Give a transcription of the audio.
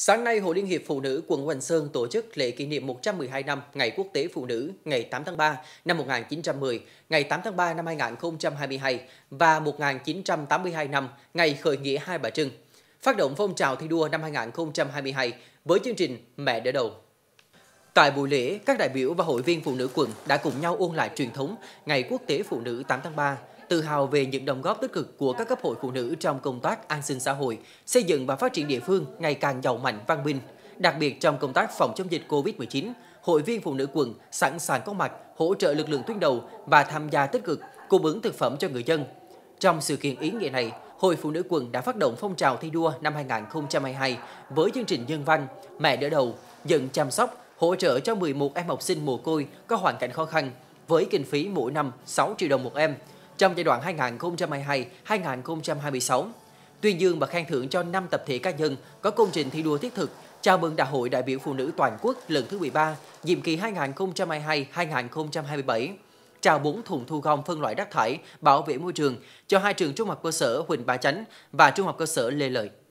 Sáng nay, Hội Liên hiệp Phụ nữ quận Hoành Sơn tổ chức lễ kỷ niệm 112 năm Ngày Quốc tế Phụ nữ ngày 8 tháng 3 năm 1910, ngày 8 tháng 3 năm 2022 và 1982 năm Ngày Khởi nghĩa Hai Bà Trưng. Phát động phong trào thi đua năm 2022 với chương trình Mẹ đỡ đầu. Tại buổi lễ, các đại biểu và hội viên phụ nữ quận đã cùng nhau ôn lại truyền thống Ngày Quốc tế Phụ nữ 8 tháng 3 tự hào về những đóng góp tích cực của các cấp hội phụ nữ trong công tác an sinh xã hội, xây dựng và phát triển địa phương ngày càng giàu mạnh văn minh. Đặc biệt trong công tác phòng chống dịch COVID-19, hội viên phụ nữ quận sẵn sàng có mặt, hỗ trợ lực lượng tuyến đầu và tham gia tích cực cung ứng thực phẩm cho người dân. Trong sự kiện ý nghĩa này, Hội Phụ nữ quận đã phát động phong trào thi đua năm 2022 với chương trình nhân văn Mẹ đỡ đầu, nhận chăm sóc, hỗ trợ cho 11 em học sinh mồ côi có hoàn cảnh khó khăn với kinh phí mỗi năm 6 triệu đồng một em trong giai đoạn 2022-2026, tuyên dương và khen thưởng cho 5 tập thể cá nhân có công trình thi đua thiết thực chào mừng Đại hội đại biểu phụ nữ toàn quốc lần thứ 13, nhiệm kỳ 2022-2027 chào 4 thùng thu gom phân loại rác thải bảo vệ môi trường cho hai trường trung học cơ sở Huỳnh Bá Chánh và trung học cơ sở Lê Lợi.